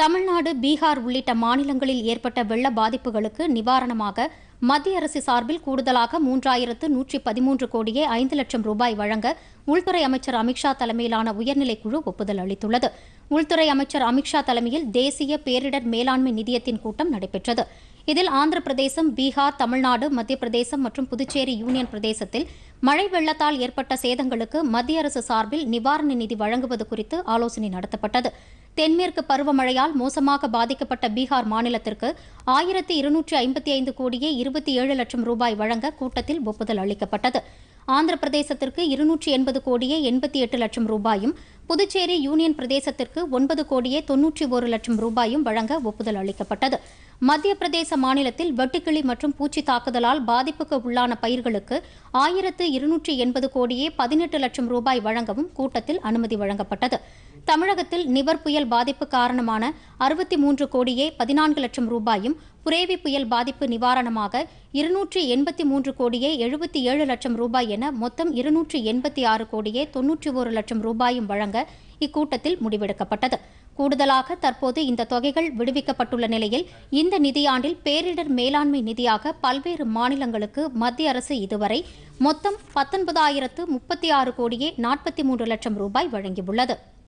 தமிழ்நாடு பீகார் உள்ளிட்ட மாநிலங்களில் ஏற்பட்ட வெள்ள பாதிப்புகளுக்கு நிவாரணமாக மத்திய அரசு சார்பில் கூடுதலாக மூன்றாயிரத்து நூற்றி பதிமூன்று கோடியே ஐந்து லட்சம் ரூபாய் வழங்க உள்துறை அமைச்சர் அமித்ஷா தலைமையிலான குழு ஒப்புதல் அளித்துள்ளது உள்துறை அமைச்சர் அமித்ஷா தலைமையில் தேசிய பேரிடர் மேலாண்மை நிதியத்தின் கூட்டம் நடைபெற்றது இதில் ஆந்திர பிரதேசம் பீகார் தமிழ்நாடு மத்திய பிரதேசம் மற்றும் புதுச்சேரி யூனியன் பிரதேசத்தில் மழை வெள்ளத்தால் ஏற்பட்ட சேதங்களுக்கு மத்திய அரசு சார்பில் நிவாரண நிதி வழங்குவது குறித்து ஆலோசனை நடத்தப்பட்டது தென்மேற்கு பருவமழையால் மோசமாக பாதிக்கப்பட்ட பீகார் மாநிலத்திற்கு ஆயிரத்தி இருநூற்றி ஐம்பத்தி ஐந்து கோடியே இருபத்தி ஏழு லட்சம் ரூபாய் வழங்க கூட்டத்தில் ஒப்புதல் அளிக்கப்பட்டது ஆந்திர பிரதேசத்திற்கு இருநூற்றி எண்பது கோடியே எண்பத்தி எட்டு லட்சம் ரூபாயும் புதுச்சேரி யூனியன் பிரதேசத்திற்கு ஒன்பது கோடியே தொன்னூற்றி ஒரு லட்சம் ரூபாயும் வழங்க ஒப்புதல் அளிக்கப்பட்டது மத்திய பிரதேச மாநிலத்தில் வெட்டுக்கிளி மற்றும் பூச்சி தாக்குதலால் பாதிப்புக்கு உள்ளான பயிர்களுக்கு ஆயிரத்து இருநூற்றி எண்பது கோடியே பதினெட்டு லட்சம் ரூபாய் வழங்கவும் கூட்டத்தில் அனுமதி வழங்கப்பட்டது தமிழகத்தில் நிவர் புயல் பாதிப்பு காரணமான அறுபத்தி மூன்று கோடியே பதினான்கு லட்சம் ரூபாயும் புரேவி புயல் பாதிப்பு நிவாரணமாக இருநூற்றி எண்பத்தி மூன்று கோடியே எழுபத்தி ஏழு லட்சம் ரூபாய் என மொத்தம் இருநூற்றி எண்பத்தி ஆறு கோடியே தொன்னூற்றி ஒரு லட்சம் ரூபாயும் வழங்க இக்கூட்டத்தில் முடிவெடுக்கப்பட்டது கூடுதலாக தற்போது இந்த தொகைகள் விடுவிக்கப்பட்டுள்ள நிலையில் இந்த நிதியாண்டில் பேரிடர் மேலாண்மை நிதியாக பல்வேறு மாநிலங்களுக்கு மத்திய அரசு இதுவரை மொத்தம் பத்தொன்பதாயிரத்து முப்பத்தி ஆறு கோடியே நாற்பத்தி மூன்று லட்சம் ரூபாய் வழங்கியுள்ளது